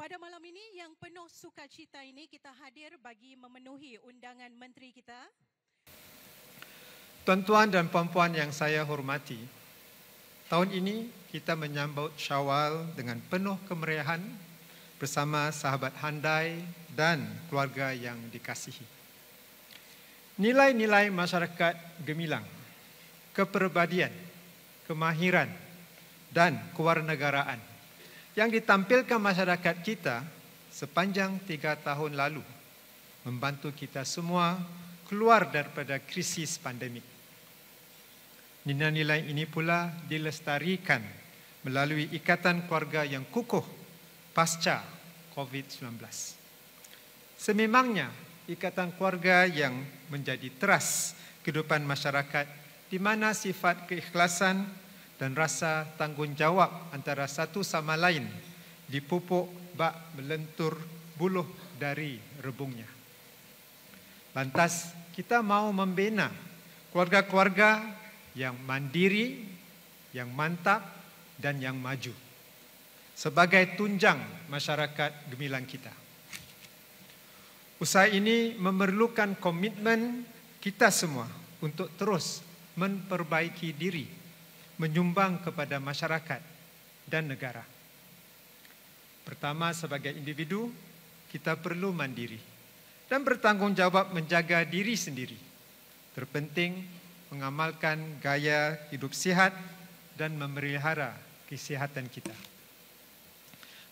Pada malam ini yang penuh sukacita ini kita hadir bagi memenuhi undangan menteri kita. Tuan-tuan dan puan-puan yang saya hormati, tahun ini kita menyambut Syawal dengan penuh kemeriahan bersama sahabat handai dan keluarga yang dikasihi. Nilai-nilai masyarakat gemilang, keperbadian, kemahiran dan kewarganegaraan yang ditampilkan masyarakat kita sepanjang tiga tahun lalu membantu kita semua keluar daripada krisis pandemik. Nilai-nilai ini pula dilestarikan melalui ikatan keluarga yang kukuh pasca COVID-19. Sememangnya, ikatan keluarga yang menjadi teras kehidupan masyarakat di mana sifat keikhlasan, dan rasa tanggungjawab antara satu sama lain dipupuk bak melentur buluh dari rebungnya. Lantas kita mau membina keluarga-keluarga yang mandiri, yang mantap dan yang maju sebagai tunjang masyarakat gemilang kita. Usaha ini memerlukan komitmen kita semua untuk terus memperbaiki diri menyumbang kepada masyarakat dan negara. Pertama, sebagai individu, kita perlu mandiri dan bertanggungjawab menjaga diri sendiri. Terpenting, mengamalkan gaya hidup sihat dan memelihara kesihatan kita.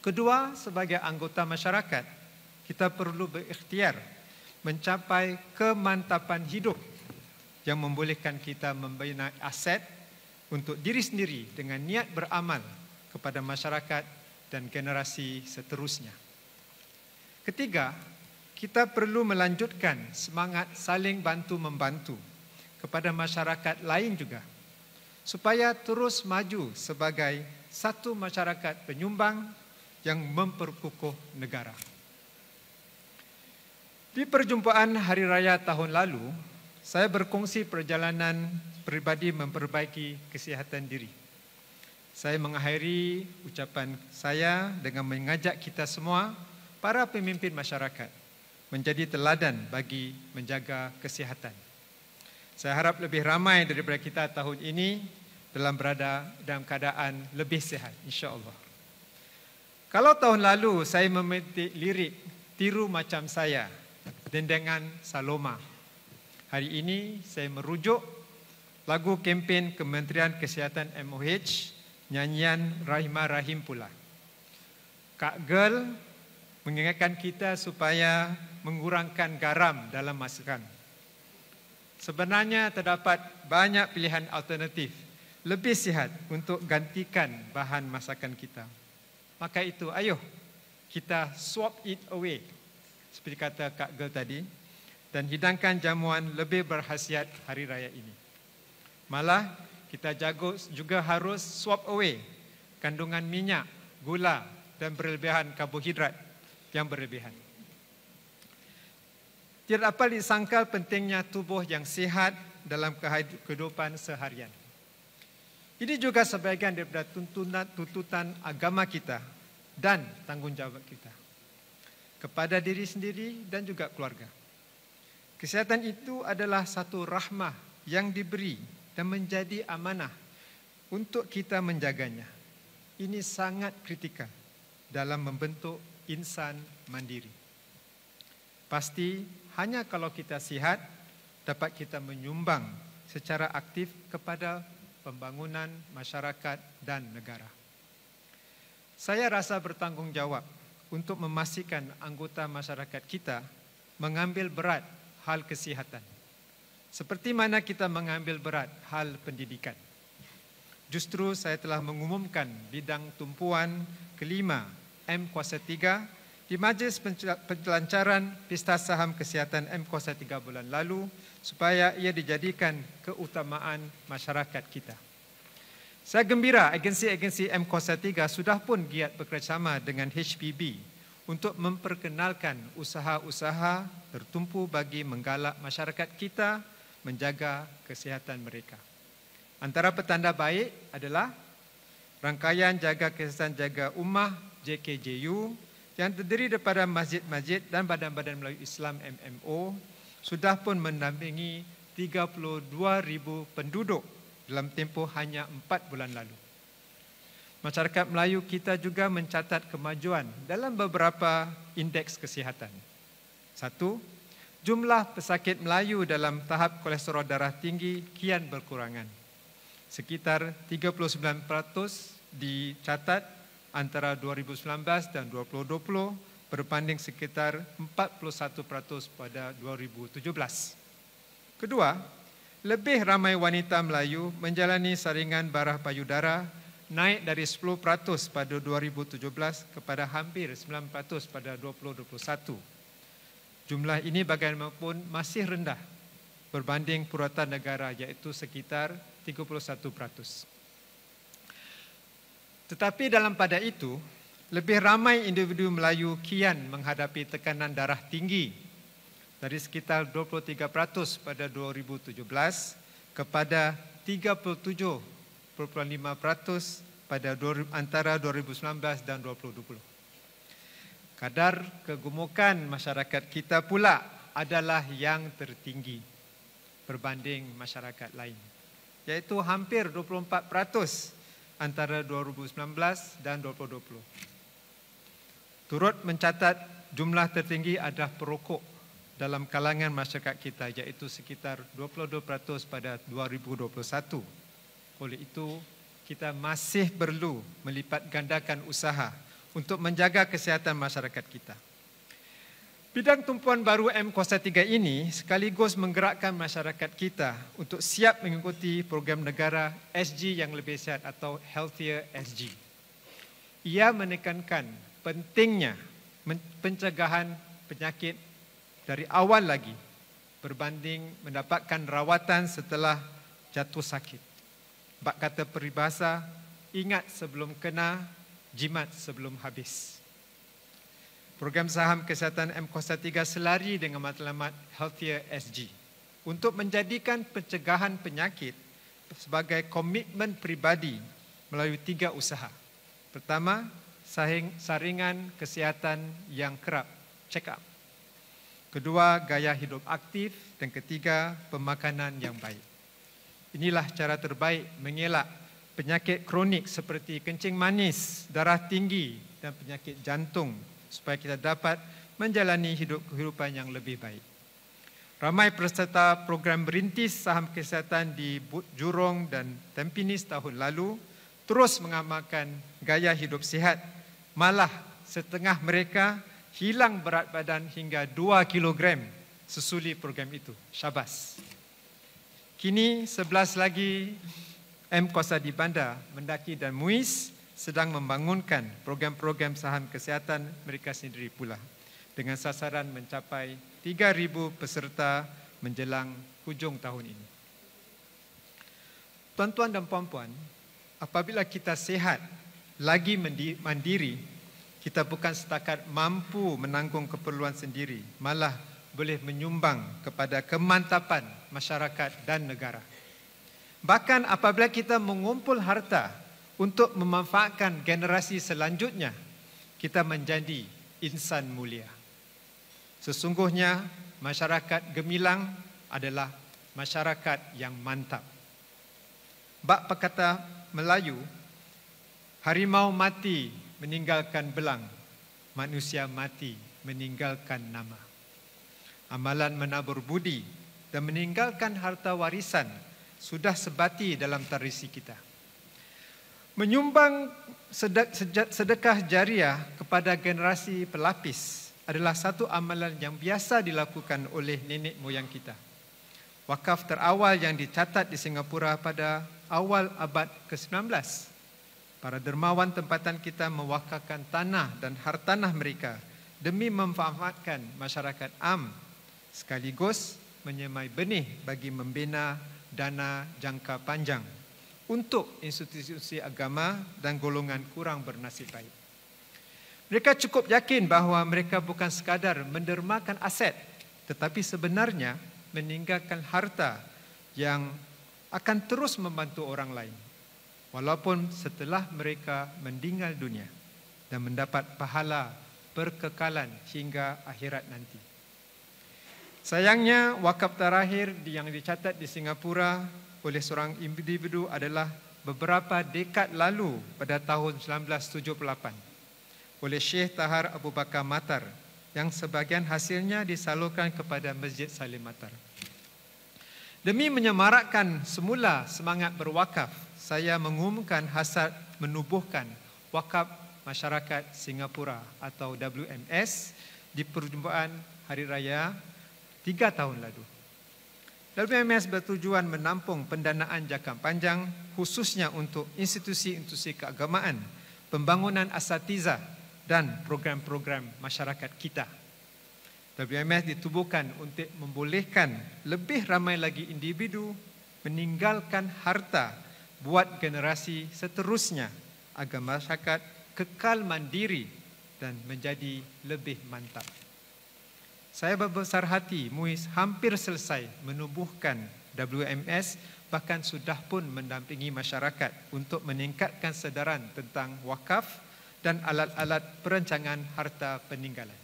Kedua, sebagai anggota masyarakat, kita perlu berikhtiar mencapai kemantapan hidup yang membolehkan kita membina aset untuk diri sendiri dengan niat beramal kepada masyarakat dan generasi seterusnya. Ketiga, kita perlu melanjutkan semangat saling bantu-membantu kepada masyarakat lain juga supaya terus maju sebagai satu masyarakat penyumbang yang memperkukuh negara. Di perjumpaan hari raya tahun lalu, saya berkongsi perjalanan pribadi memperbaiki kesihatan diri. Saya mengakhiri ucapan saya dengan mengajak kita semua, para pemimpin masyarakat, menjadi teladan bagi menjaga kesihatan. Saya harap lebih ramai daripada kita tahun ini dalam berada dalam keadaan lebih sihat, insyaAllah. Kalau tahun lalu saya memetik lirik tiru macam saya, dendengan Saloma, Hari ini saya merujuk lagu kempen Kementerian Kesihatan MOH nyanyian Rahimah Rahim pula. Kak Girl mengingatkan kita supaya mengurangkan garam dalam masakan. Sebenarnya terdapat banyak pilihan alternatif lebih sihat untuk gantikan bahan masakan kita. Maka itu ayuh kita swap it away seperti kata Kak Girl tadi dan hidangkan jamuan lebih berhasiat hari raya ini. Malah kita jago juga harus swap away kandungan minyak, gula dan berlebihan karbohidrat yang berlebihan. Tiada apa disangkal pentingnya tubuh yang sihat dalam kehidupan seharian. Ini juga sebahagian daripada tuntutan agama kita dan tanggungjawab kita kepada diri sendiri dan juga keluarga. Kesihatan itu adalah satu rahmah yang diberi dan menjadi amanah untuk kita menjaganya. Ini sangat kritikal dalam membentuk insan mandiri. Pasti hanya kalau kita sihat dapat kita menyumbang secara aktif kepada pembangunan masyarakat dan negara. Saya rasa bertanggungjawab untuk memastikan anggota masyarakat kita mengambil berat hal kesihatan. Seperti mana kita mengambil berat hal pendidikan. Justru saya telah mengumumkan bidang tumpuan kelima M kuasa tiga di Majlis Pencelancaran Pesta Saham Kesihatan M kuasa tiga bulan lalu supaya ia dijadikan keutamaan masyarakat kita. Saya gembira agensi-agensi M kuasa tiga sudah pun giat bekerjasama dengan HPB untuk memperkenalkan usaha-usaha tertumpu bagi menggalak masyarakat kita menjaga kesihatan mereka. Antara petanda baik adalah rangkaian jaga kesihatan jaga ummah JKJU yang terdiri daripada masjid-masjid dan badan-badan Melayu Islam MMO sudah pun mendampingi 32,000 penduduk dalam tempoh hanya 4 bulan lalu. Masyarakat Melayu kita juga mencatat kemajuan dalam beberapa indeks kesihatan. Satu, jumlah pesakit Melayu dalam tahap kolesterol darah tinggi kian berkurangan. Sekitar 39% dicatat antara 2019 dan 2020 berbanding sekitar 41% pada 2017. Kedua, lebih ramai wanita Melayu menjalani saringan barah payudara naik dari 10% pada 2017 kepada hampir 9% pada 2021. Jumlah ini bagaimanapun masih rendah berbanding purata negara iaitu sekitar 31%. Tetapi dalam pada itu, lebih ramai individu Melayu kian menghadapi tekanan darah tinggi dari sekitar 23% pada 2017 kepada 10.5% pada antara 2019 dan 2020. Kadar kegemukan masyarakat kita pula adalah yang tertinggi berbanding masyarakat lain iaitu hampir 24% antara 2019 dan 2020. Turut mencatat jumlah tertinggi adalah perokok dalam kalangan masyarakat kita iaitu sekitar 22% pada oleh itu, kita masih perlu melipat gandakan usaha untuk menjaga kesihatan masyarakat kita. Bidang tumpuan baru M03 ini sekaligus menggerakkan masyarakat kita untuk siap mengikuti program negara SG yang lebih sehat atau Healthier SG. Ia menekankan pentingnya pencegahan penyakit dari awal lagi berbanding mendapatkan rawatan setelah jatuh sakit bak kata peribahasa ingat sebelum kena jimat sebelum habis. Program saham kesihatan M03 selari dengan matlamat Healthier SG untuk menjadikan pencegahan penyakit sebagai komitmen pribadi melalui tiga usaha. Pertama, saringan kesihatan yang kerap, check up. Kedua, gaya hidup aktif. Dan ketiga, pemakanan yang baik. Inilah cara terbaik mengelak penyakit kronik seperti kencing manis, darah tinggi dan penyakit jantung supaya kita dapat menjalani hidup kehidupan yang lebih baik. Ramai peserta program berintis saham kesihatan di Jurong dan Tempinis tahun lalu terus mengamalkan gaya hidup sihat. Malah setengah mereka hilang berat badan hingga 2 kilogram sesuli program itu. Syabas. Kini sebelas lagi M Kuasa di Banda, Mendaki dan MUIS sedang membangunkan program-program saham kesihatan mereka sendiri pula dengan sasaran mencapai 3,000 peserta menjelang hujung tahun ini. Tuan-tuan dan puan-puan, apabila kita sehat lagi mandiri, kita bukan setakat mampu menanggung keperluan sendiri, malah boleh menyumbang kepada kemantapan masyarakat dan negara. Bahkan apabila kita mengumpul harta untuk memanfaatkan generasi selanjutnya, kita menjadi insan mulia. Sesungguhnya masyarakat gemilang adalah masyarakat yang mantap. Bak pekata Melayu, harimau mati meninggalkan belang, manusia mati meninggalkan nama amalan menabur budi dan meninggalkan harta warisan sudah sebati dalam tarisi kita. Menyumbang sedekah jariah kepada generasi pelapis adalah satu amalan yang biasa dilakukan oleh nenek moyang kita. Wakaf terawal yang dicatat di Singapura pada awal abad ke-19. Para dermawan tempatan kita mewakafkan tanah dan hartanah mereka demi memanfaatkan masyarakat am sekaligus menyemai benih bagi membina dana jangka panjang untuk institusi agama dan golongan kurang bernasib baik. Mereka cukup yakin bahawa mereka bukan sekadar mendermakan aset tetapi sebenarnya meninggalkan harta yang akan terus membantu orang lain walaupun setelah mereka meninggal dunia dan mendapat pahala perkekalan hingga akhirat nanti. Sayangnya wakaf terakhir yang dicatat di Singapura oleh seorang individu adalah beberapa dekad lalu pada tahun 1978 oleh Syekh Tahar Abu Bakar Matar yang sebagian hasilnya disalurkan kepada Masjid Salim Matar. Demi menyemarakkan semula semangat berwakaf, saya mengumumkan hasad menubuhkan Wakaf Masyarakat Singapura atau WMS di perjumpaan Hari Raya tiga tahun lalu. WMS bertujuan menampung pendanaan jangka panjang khususnya untuk institusi-institusi keagamaan, pembangunan asatiza dan program-program masyarakat kita. WMS ditubuhkan untuk membolehkan lebih ramai lagi individu meninggalkan harta buat generasi seterusnya agar masyarakat kekal mandiri dan menjadi lebih mantap. Saya berbesar hati MUIS hampir selesai menubuhkan WMS bahkan sudah pun mendampingi masyarakat untuk meningkatkan sedaran tentang wakaf dan alat-alat perancangan harta peninggalan.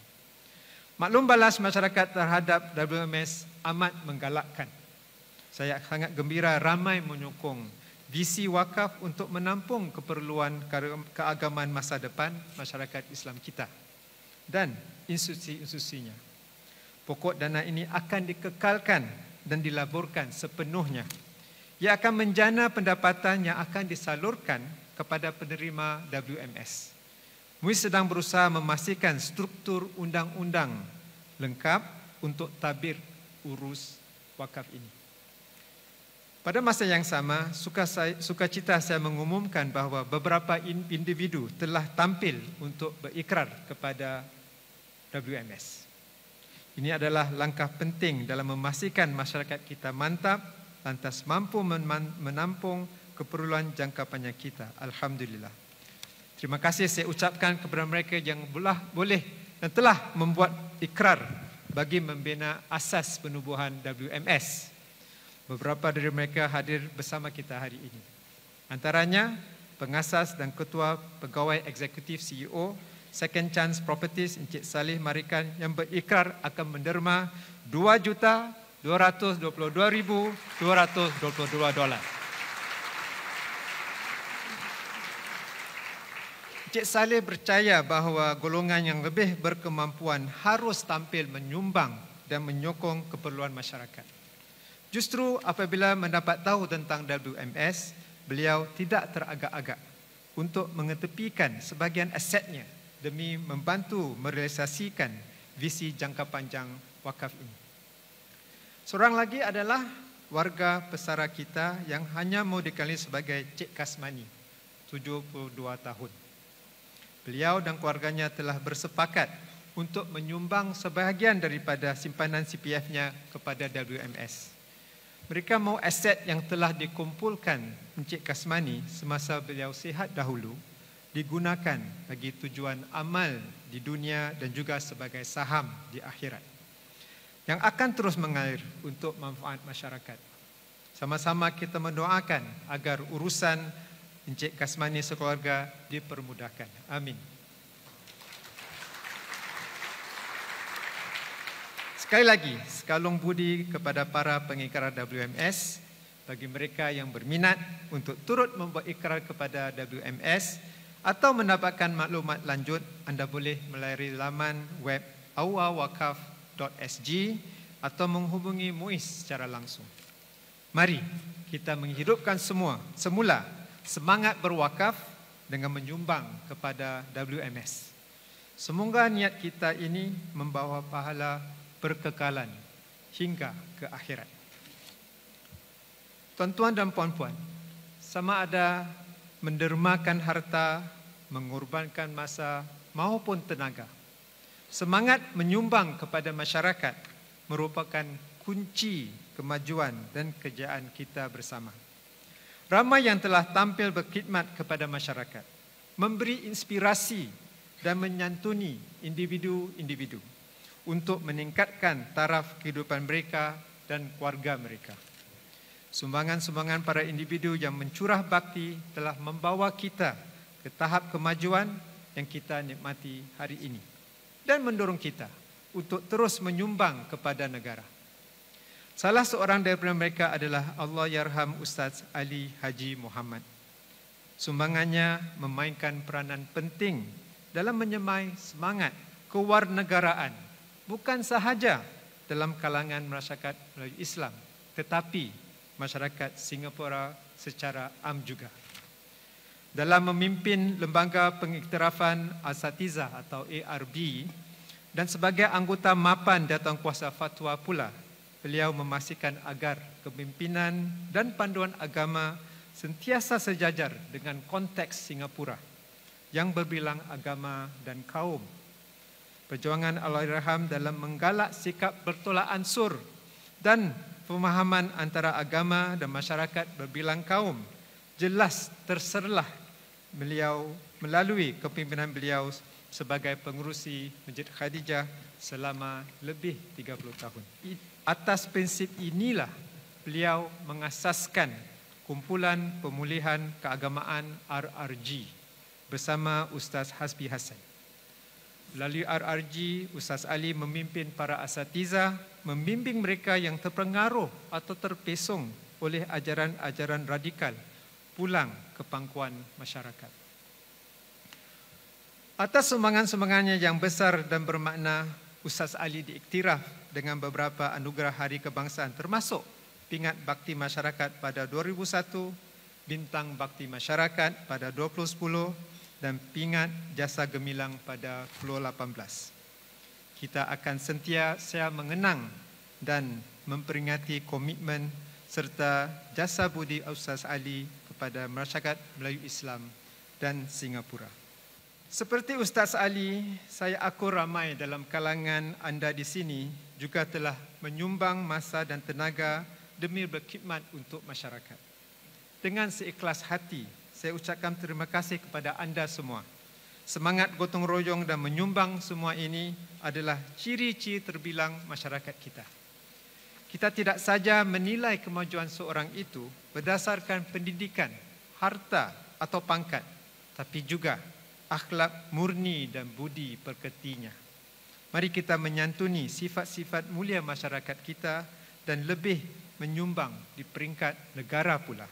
Maklum balas masyarakat terhadap WMS amat menggalakkan. Saya sangat gembira ramai menyokong visi wakaf untuk menampung keperluan keagamaan masa depan masyarakat Islam kita dan institusi-institusinya. institusi institusinya pokok dana ini akan dikekalkan dan dilaburkan sepenuhnya. Ia akan menjana pendapatan yang akan disalurkan kepada penerima WMS. MUIS sedang berusaha memastikan struktur undang-undang lengkap untuk tabir urus wakaf ini. Pada masa yang sama, sukacita saya mengumumkan bahawa beberapa individu telah tampil untuk berikrar kepada WMS. Ini adalah langkah penting dalam memastikan masyarakat kita mantap lantas mampu menampung keperluan jangka panjang kita. Alhamdulillah. Terima kasih saya ucapkan kepada mereka yang belah, boleh dan telah membuat ikrar bagi membina asas penubuhan WMS. Beberapa dari mereka hadir bersama kita hari ini. Antaranya pengasas dan ketua pegawai eksekutif CEO second chance properties Encik Salih Marikan yang berikrar akan menderma 2,222,222 dolar. Encik Salih percaya bahawa golongan yang lebih berkemampuan harus tampil menyumbang dan menyokong keperluan masyarakat. Justru apabila mendapat tahu tentang WMS, beliau tidak teragak-agak untuk mengetepikan sebahagian asetnya demi membantu merealisasikan visi jangka panjang wakaf ini. Seorang lagi adalah warga pesara kita yang hanya mau dikenali sebagai Cik Kasmani, 72 tahun. Beliau dan keluarganya telah bersepakat untuk menyumbang sebahagian daripada simpanan CPF-nya kepada WMS. Mereka mahu aset yang telah dikumpulkan Encik Kasmani semasa beliau sihat dahulu digunakan bagi tujuan amal di dunia dan juga sebagai saham di akhirat yang akan terus mengalir untuk manfaat masyarakat. Sama-sama kita mendoakan agar urusan Encik Kasmani sekeluarga dipermudahkan. Amin. Sekali lagi, sekalung budi kepada para pengikrar WMS bagi mereka yang berminat untuk turut membuat ikrar kepada WMS atau mendapatkan maklumat lanjut, anda boleh melalui laman web awawakaf.sg atau menghubungi Muiz secara langsung. Mari kita menghidupkan semua semula semangat berwakaf dengan menyumbang kepada WMS. Semoga niat kita ini membawa pahala berkekalan hingga ke akhirat. Tuan-tuan dan puan-puan, sama ada mendermakan harta, mengorbankan masa maupun tenaga. Semangat menyumbang kepada masyarakat merupakan kunci kemajuan dan kejayaan kita bersama. Ramai yang telah tampil berkhidmat kepada masyarakat, memberi inspirasi dan menyantuni individu-individu untuk meningkatkan taraf kehidupan mereka dan keluarga mereka. Sumbangan-sumbangan para individu yang mencurah bakti telah membawa kita ke tahap kemajuan yang kita nikmati hari ini dan mendorong kita untuk terus menyumbang kepada negara. Salah seorang daripada mereka adalah Allah Yarham Ustaz Ali Haji Muhammad. Sumbangannya memainkan peranan penting dalam menyemai semangat kewarnegaraan bukan sahaja dalam kalangan masyarakat Melayu Islam tetapi masyarakat Singapura secara am juga. Dalam memimpin Lembaga Pengiktirafan Asatiza atau ARB dan sebagai anggota mapan datang kuasa fatwa pula, beliau memastikan agar kepimpinan dan panduan agama sentiasa sejajar dengan konteks Singapura yang berbilang agama dan kaum. Perjuangan Allahyarham dalam menggalak sikap bertolak ansur dan pemahaman antara agama dan masyarakat berbilang kaum jelas terserlah beliau melalui kepimpinan beliau sebagai pengurusi Masjid Khadijah selama lebih 30 tahun. Atas prinsip inilah beliau mengasaskan kumpulan pemulihan keagamaan RRG bersama Ustaz Hasbi Hasan. Lalu RRG Ustaz Ali memimpin para asatiza membimbing mereka yang terpengaruh atau terpesong oleh ajaran-ajaran radikal pulang ke pangkuan masyarakat. Atas sumbangan-sumbangannya yang besar dan bermakna, Ustaz Ali diiktiraf dengan beberapa anugerah hari kebangsaan termasuk pingat bakti masyarakat pada 2001, bintang bakti masyarakat pada 2010, dan pingat jasa gemilang pada Pulau 18. Kita akan sentiasa mengenang dan memperingati komitmen serta jasa budi Ustaz Ali kepada masyarakat Melayu Islam dan Singapura. Seperti Ustaz Ali, saya akur ramai dalam kalangan anda di sini juga telah menyumbang masa dan tenaga demi berkhidmat untuk masyarakat. Dengan seikhlas hati, saya ucapkan terima kasih kepada anda semua. Semangat gotong royong dan menyumbang semua ini adalah ciri-ciri terbilang masyarakat kita. Kita tidak saja menilai kemajuan seorang itu berdasarkan pendidikan, harta atau pangkat, tapi juga akhlak murni dan budi perketinya. Mari kita menyantuni sifat-sifat mulia masyarakat kita dan lebih menyumbang di peringkat negara pula.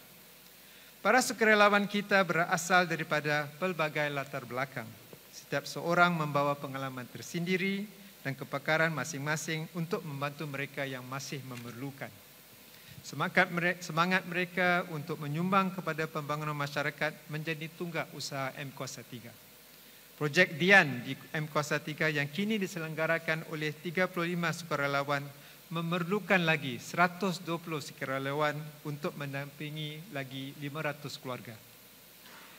Para sukarelawan kita berasal daripada pelbagai latar belakang. Setiap seorang membawa pengalaman tersendiri dan kepakaran masing-masing untuk membantu mereka yang masih memerlukan. Semangat mereka untuk menyumbang kepada pembangunan masyarakat menjadi tunggak usaha M Kuasa 3. Projek Dian di M Kuasa 3 yang kini diselenggarakan oleh 35 sukarelawan memerlukan lagi 120 sukarelawan untuk mendampingi lagi 500 keluarga.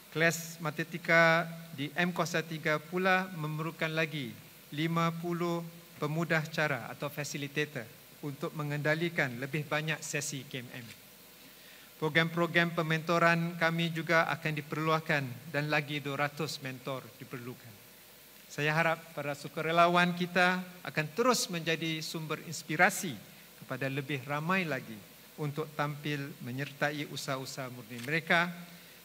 Kelas matematika di M03 pula memerlukan lagi 50 pemudah cara atau facilitator untuk mengendalikan lebih banyak sesi KMM. Program-program pementoran kami juga akan diperluahkan dan lagi 200 mentor diperlukan. Saya harap para sukarelawan kita akan terus menjadi sumber inspirasi kepada lebih ramai lagi untuk tampil menyertai usaha-usaha murni mereka.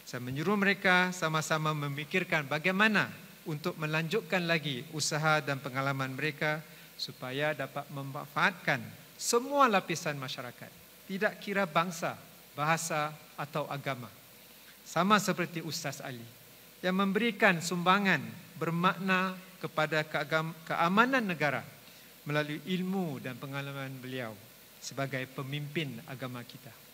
Saya menyuruh mereka sama-sama memikirkan bagaimana untuk melanjutkan lagi usaha dan pengalaman mereka supaya dapat memanfaatkan semua lapisan masyarakat, tidak kira bangsa, bahasa atau agama. Sama seperti Ustaz Ali yang memberikan sumbangan bermakna kepada keamanan negara melalui ilmu dan pengalaman beliau sebagai pemimpin agama kita.